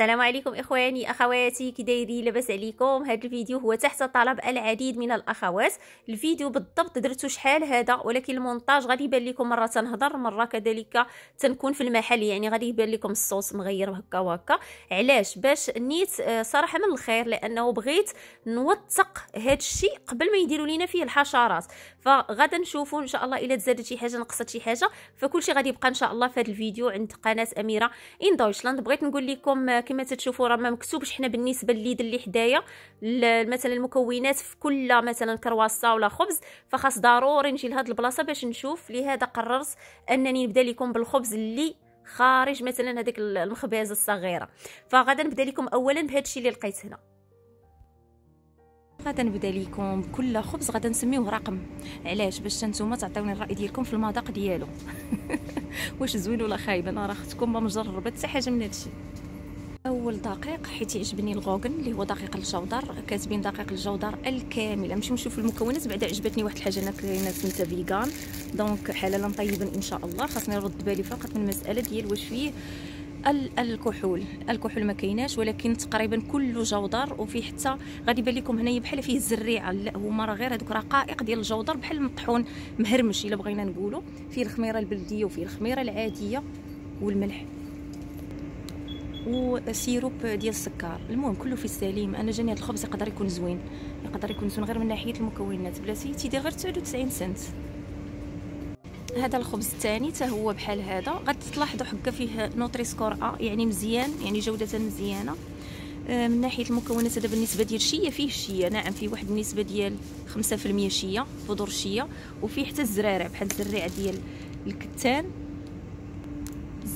السلام عليكم اخواني اخواتي كي دايرين لاباس عليكم هذا الفيديو هو تحت طلب العديد من الاخوات الفيديو بالضبط درتو شحال هذا ولكن المونتاج غادي يبان لكم مره تنهضر مره كذلك تنكون في المحل يعني غادي يبان لكم الصوص مغير هكا وهكا علاش باش نيت آه، صراحه من الخير لانه بغيت نوثق هذا الشيء قبل ما يديروا لينا فيه الحشرات فغدا نشوفوا ان شاء الله الا تزادت شي حاجه نقصت شي حاجه فكل شيء غادي يبقى ان شاء الله في هذا الفيديو عند قناه اميره ان دويتشلاند بغيت نقول لكم كما تتشوفوا راه ما مكتوبش حنا بالنسبه لليد اللي حدايا مثلا المكونات في كل مثلا كرواسه ولا خبز فخاص ضروري نجي لهاد البلاصه باش نشوف لهذا قررت انني نبدا لكم بالخبز اللي خارج مثلا هذيك المخبازه الصغيره فغادا نبدا لكم اولا بهذا الشيء اللي لقيت هنا غادا نبدا لكم كل خبز غادا نسميوه رقم علاش باش نتوما تعطيوني الراي ديالكم في المذاق ديالو واش زوين ولا خايب انا راه اختكم ما مجربه حتى حاجه من هادشي اول دقيق حيت عجبني الغوغن اللي هو دقيق الجودر كاتبين دقيق الجودر الكامله نمشيو نشوف المكونات بعدا عجبتني واحد الحاجه انا كاينه سميتها فيغان دونك حلالا طيبا ان شاء الله خاصني نرد بالي فقط من المساله ديال واش فيه الكحول الكحول ما كيناش ولكن تقريبا كل جودر وفي حتى غادي يبان لكم هنايا بحال فيه الزريعه لا هما راه غير هذوك رقائق ديال الجودر بحال مطحون مهرمش الا بغينا نقولوا فيه الخميره البلديه وفيه الخميره العاديه والملح وسيروب ديال السكر المهم كله في السليم انا جاني هاد الخبز يقدر يكون زوين يقدر يكون زوين غير من ناحيه المكونات بلاتي تيدير غير 99 سنت هذا الخبز الثاني حتى هو بحال هذا غتلاحظوا حكا فيه نوتري سكور ا يعني مزيان يعني جوده مزيانه آه، من ناحيه المكونات هذا بالنسبه ديال الشيه فيه الشيه نعم فيه واحد النسبه ديال 5% شيه بذور الشيه وفيه حتى الزرارع بحال الزريعه ديال الكتان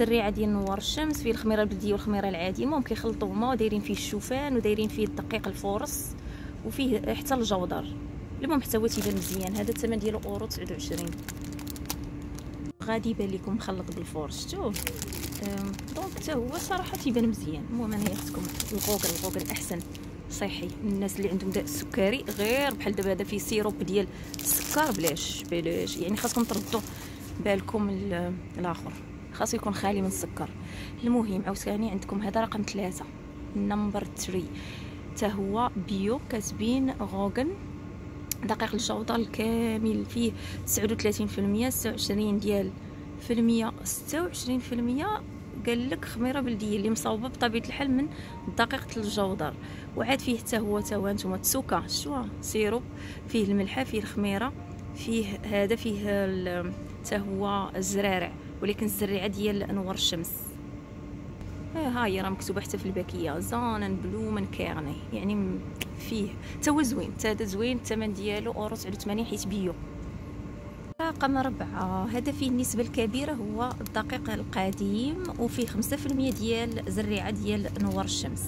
السري ديال نوار الشمس فيه الخميره البلديه والخميره العاديه المهم كيخلطوهما ودايرين فيه الشوفان ودايرين فيه الدقيق الفورس وفيه حتى الجودر المهم حتى هو تيبان مزيان هذا الثمن ديالو اورو 29 غادي يبان لكم مخلط بالفور شفتوه دونك حتى هو صراحه تيبان مزيان المهم انا خصكم الغوغل الغوغل احسن صحي الناس اللي عندهم داء السكري غير بحال دابا هذا فيه سيروب ديال السكر بلاش بلاش يعني خاصكم تردوا بالكم الاخر خاصو يكون خالي من السكر المهم عاوتاني عندكم هذا رقم ثلاثة نمبر 3 حتى هو بيو كاتبين غوغن دقيق الجودة الكامل فيه تسعود وثلاثين في المية ستة وعشرين ديال في المية ستة وعشرين في المية قال لك خميره بلديه اللي مصاوبه بطبيعه الحال من دقيقه الجودر وعاد فيه حتى هو تا نتوما تسوكا شوا سيروب فيه الملحه فيه الخميره فيه هذا فيه حتى هو الزرارع ولكن السريعه ديال انوار الشمس هي آه، راه مكتوبه حتى في الباكيه زانن بلومن كيرني يعني فيه حتى هو زوين حتى هذا زوين الثمن ديالو اورو 89 حيت بيو رقم ربعة هذا فيه النسبة الكبيرة هو الدقيق القديم وفيه خمسة ديال زريعة ديال نور الشمس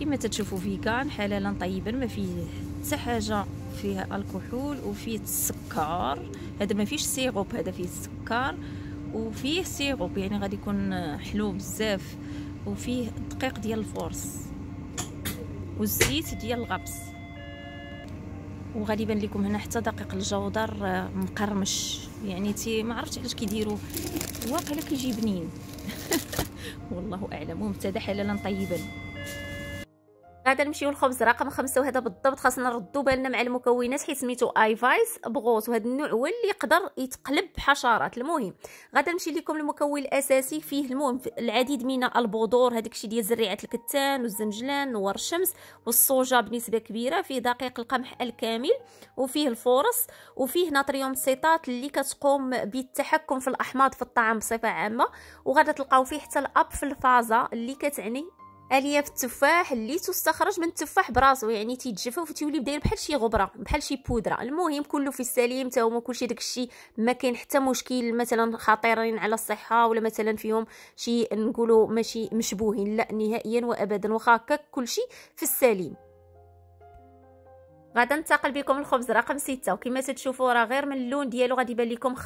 كما تتشوفوا فيغان حلالا طيبا ما فيه حتى حاجة فيها الكحول وفيه السكر هذا ما فيش سيروب هذا فيه السكر وفيه سيروب يعني غادي يكون حلو بزاف وفيه الدقيق ديال الفورس والزيت ديال الغبس وغادي يبان لكم هنا حتى دقيق الجودر آه، مقرمش يعني تي ما عرفتش علاش كيديروا واقيلا كيجي بنين والله اعلم ومبتدا حلالا طيبا غادي نمشيو للخبز رقم خمسة وهذا بالضبط خاصنا نردو بالنا مع المكونات حيت سميتو ايفايس بغوص وهذا النوع هو اللي يقدر يتقلب حشرات المهم غادي نمشي لكم المكون الاساسي فيه المهم العديد من البذور هذاك الشيء ديال زريعه الكتان والزنجلان نور الشمس والصوجا بنسبه كبيره فيه دقيق القمح الكامل وفيه الفورس وفيه ناتريوم سيتات اللي كتقوم بالتحكم في الاحماض في الطعام بصفه عامه وغادي تلقاو فيه حتى الاب في الفازه اللي كتعني الياف التفاح اللي تستخرج من التفاح براسو يعني تيتجفف وتولي داير بحال شي غبره بحال شي بودره المهم كله في السليم تا هما كلشي داكشي ما كاين حتى مشكل مثلا خطيرين على الصحه ولا مثلا فيهم شي نقولوا ماشي مشبوهين لا نهائيا وابدا واخا هكاك كلشي في السليم غادا ننتقل بكم الخبز رقم ستة وكما تتشوفوا راه غير من اللون ديالو غادي يبان لكم 55%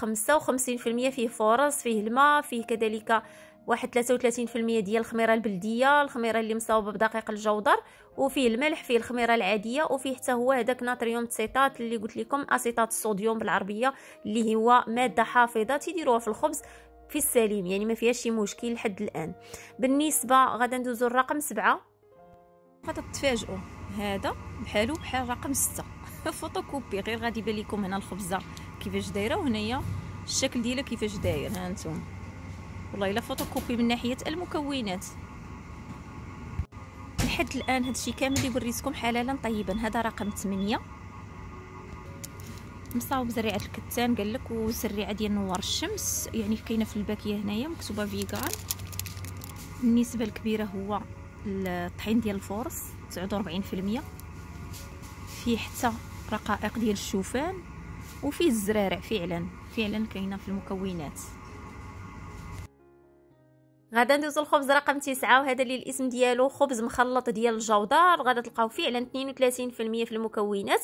فيه فورص فيه الماء فيه كذلك واحد 33% ديال الخميره البلديه الخميره اللي مصاوبه بدقيق الجودر وفيه الملح فيه الخميره العاديه وفيه حتى هو هذاك ناتريوم تسيتات اللي قلت لكم اسيتات الصوديوم بالعربيه اللي هو ماده حافظه تيديروها في الخبز في السليم يعني ما فيهاش شي مشكل لحد الان بالنسبه غادي ندوزو لرقم سبعة غتتفاجئوا هذا بحالو بحال رقم ستة فوتوكوبي غير غادي يبان لكم هنا الخبزه كيفاش دايره وهنايا الشكل ديالها كيفاش داير ها والله الا فوتوكوبي من ناحيه المكونات لحد الان هادشي كامل يوريكم وريتكم حلالا طيبا هذا رقم 8 مصاوب زريعه الكتان قال لك وزريعه ديال نوار الشمس يعني كاينه في الباكيه هنايا مكتوبه فيغان النسبه الكبيره هو الطحين ديال الفورس 49% فيه حتى رقائق ديال الشوفان وفيه الزرارع فعلا فعلا كاينه في المكونات غادا ندوزو الخبز رقم تسعة وهذا اللي الاسم ديالو خبز مخلط ديال الجودار غادا تلقاو فعلا 32% في المكونات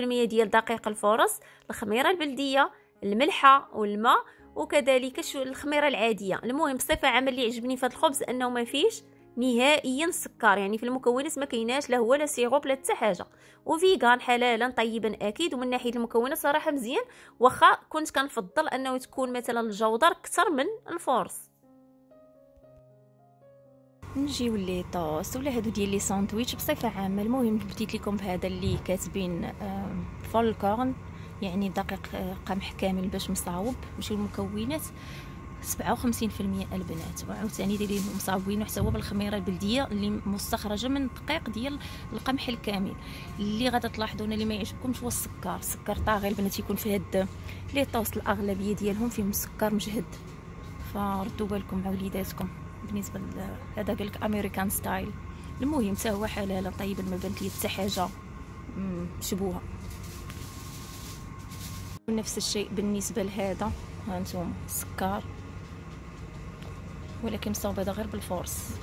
المية ديال دقيق الفرص الخميره البلديه الملحه والماء وكذلك الخميره العاديه المهم بصفه عامه اللي عجبني في هذا الخبز انه ما فيش نهائيا سكر يعني في المكونات ما كيناش لا هو لا سيروب لا حتى حاجه وفيغان حلالا طيبا اكيد ومن ناحيه المكونات صراحه مزيان واخا كنت كنفضل انه تكون مثلا الجودر اكثر من الفورس نجيو لي طوس ولا هادو ديال لي ساندويتش بصفه عامه المهم بديت لكم بهذا اللي كاتبين فول كورن يعني دقيق آه، قمح كامل باش مصاوب ماشي المكونات 57% البنات وعاوتاني دايرين مصاوبين حتى هو بالخميره البلديه اللي مستخرجه من دقيق ديال القمح الكامل اللي غادي تلاحظوا اللي ما يعجبكمش هو السكر السكر طاغي البنات يكون في هاد لي طوس الاغلبيه ديالهم فيهم السكر مجهد فردوا بالكم مع وليداتكم بالنسبه لهذا قال لك امريكان ستايل المهم حتى هو حلال طيب ما بانت لي حتى حاجه مشبوهه نفس الشيء بالنسبه لهذا هانتوما سكر ولكن صوب هذا غير بالفورس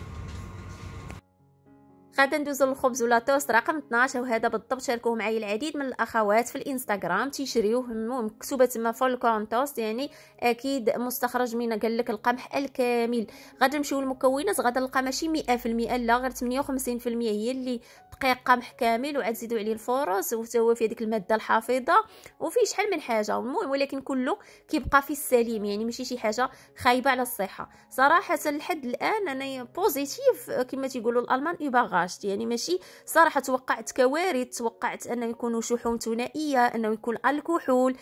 غادا ندوزو للخبز ولا توست رقم 12 وهذا بالضبط شاركوه معايا العديد من الاخوات في الانستغرام تيشريوه مكتوبه تما فول كورن توست يعني اكيد مستخرج من قال لك القمح الكامل غادا نمشيو للمكونات غادا نلقى ماشي 100% لا غير 58% هي اللي دقيق قمح كامل وعاد زيدوا عليه الفرص وحتى هو فيه ديك الماده الحافظه وفيه شحال من حاجه المهم ولكن كله كيبقى في السليم يعني ماشي شي حاجه خايبه على الصحه صراحه لحد الان انا بوزيتيف كما تيقولوا الالمان يبغى 2016 يعني ماشي صراحه توقعت كوارث توقعت انه يكونوا شحوم ثنائيه انه يكون الكحول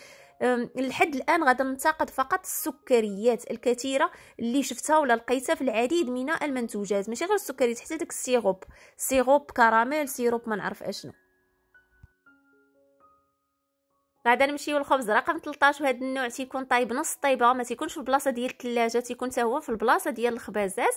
لحد الان غادي ننتقد فقط السكريات الكثيره اللي شفتها ولا لقيتها في العديد من المنتوجات ماشي غير السكريات حتى داك السيروب سيروب كراميل سيروب ما نعرف اشنو غادي نمشيو للخبز رقم 13 وهذا النوع تيكون طايب نص طيبه ما تيكونش في البلاصه ديال الثلاجه تيكون حتى هو في البلاصه ديال الخبازات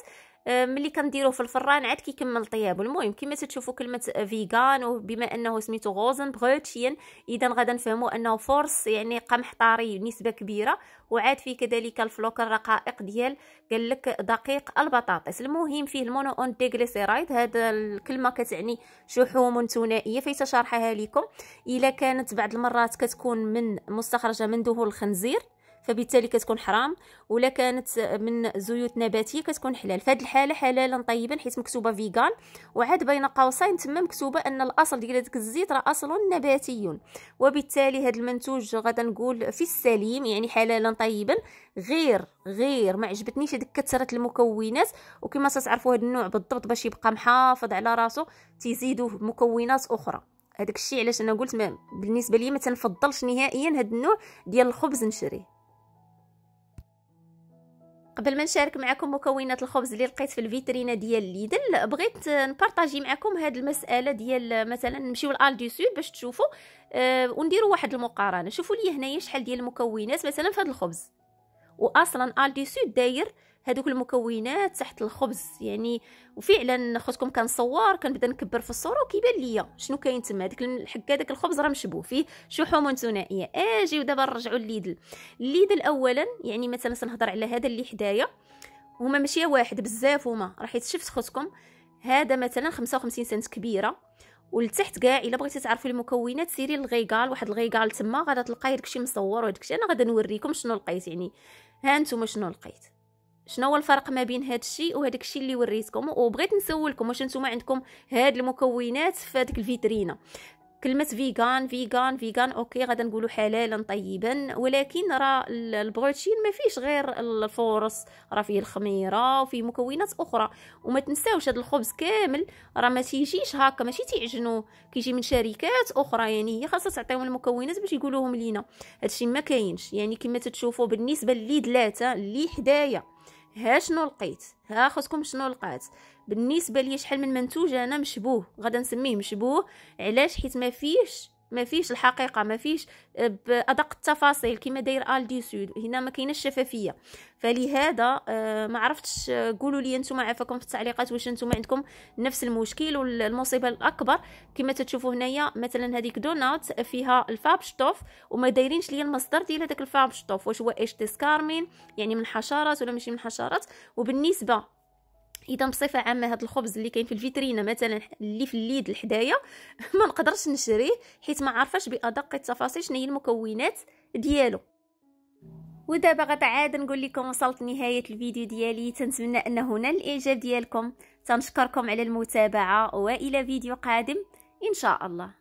آه، ملي كنديروه في الفران عاد كيكمل طيابو المهم كما تشوفوا كلمه فيغان وبما انه سميتو غوزن بغوتشين اذا غادا نفهموا انه فورس يعني قمح طاري نسبه كبيره وعاد فيه كذلك الفلوك الرقائق ديال قال لك دقيق البطاطس المهم فيه المونو اون ديغليسيرايد هذا الكلمه كتعني شحوم ثنائيه فايت شرحها لكم الا كانت بعض المرات كتكون كتكون من مستخرجه من دهون الخنزير فبالتالي كتكون حرام ولا كانت من زيوت نباتيه كتكون حلال فهاد الحاله حلالا طيبا حيت مكتوبه فيغان وعاد بين قوسين تما مكتوبه ان الاصل ديال داك الزيت راه اصل نباتي وبالتالي هاد المنتوج غادا نقول في السليم يعني حلالا طيبا غير غير ما عجبتنيش هذيك كثره المكونات وكما تعرفوا هذا النوع بالضبط باش يبقى محافظ على راسو تيزيدوه مكونات اخرى هذاك الشيء علاش انا قلت ما بالنسبه لي ما تنفضلش نهائيا هذا النوع ديال الخبز نشريه قبل ما نشارك معكم مكونات الخبز اللي لقيت في الفيترينا ديال ليدل بغيت نبارطاجي معكم هاد المساله ديال مثلا نمشيو لال دي سود باش تشوفوا أه ونديروا واحد المقارنه شوفوا لي هنايا شحال ديال المكونات مثلا في هاد الخبز واصلا ال دي سود داير هذوك المكونات تحت الخبز يعني وفعلا خوتكم كنصور كنبدا نكبر في الصوره وكيبان ليا شنو كاين تما داك الحكه داك الخبز راه مشبوه فيه شحوم ثنائيه اجي ودابا نرجعوا لليدل الليدل اولا يعني مثلا سنهضر على هذا اللي حدايا هما ماشي واحد بزاف هما راه حيت شفت خوتكم هذا مثلا 55 سنت كبيره ولتحت كاع الا بغيتي تعرفي المكونات سيري للغيغال واحد الغيغال تما غادا تلقاي داكشي مصور وداكشي انا غادا نوريكم شنو لقيت يعني ها انتم شنو لقيت شنو هو الفرق ما بين هذا الشيء وهذاك الشيء اللي وريتكم وبغيت نسولكم واش نتوما عندكم هاد المكونات في هذيك الفيترينه كلمة فيغان فيغان فيغان اوكي غادي نقولوا حلالا طيبا ولكن راه البروتين ما فيش غير الفورص راه فيه الخميرة وفيه مكونات اخرى وما تنساوش هاد الخبز كامل راه ما تيجيش هكا ماشي تيعجنوه كيجي من شركات اخرى يعني هي خاصها تعطيهم المكونات باش يقولوهم لينا هادشي ما كاينش يعني كما تشوفوا بالنسبه للي دلاته اللي حدايا ها شنو لقيت ها خصكم شنو لقات بالنسبه ليا شحال من منتوج انا مشبوه غادا نسميه مشبوه علاش حيت ما فيهش ما فيش الحقيقه ما فيش آه، بادق التفاصيل كما داير الدي سود هنا ما كاينش الشفافيه فلهذا آه، ما عرفتش آه، قولوا لي نتوما عافاكم في التعليقات واش نتوما عندكم نفس المشكل والمصيبه الاكبر كما تشوفوا هنايا مثلا هذيك دونات فيها الفاب شطوف وما دايرينش ليا المصدر ديال هذاك الفاب شطوف واش هو اش تي سكارمين يعني من حشرات ولا ماشي من حشرات وبالنسبه اذا بصفه عامه هذا الخبز اللي كاين في الفيترينا مثلا اللي في الليد لحدايا ما نقدرش نشريه حيت ما عارفاش بادق التفاصيل شنو هي المكونات ديالو ودابا غتعاد نقول لكم وصلت نهايه الفيديو ديالي تنتمنى انه نال الاعجاب ديالكم تنشكركم على المتابعه والى فيديو قادم ان شاء الله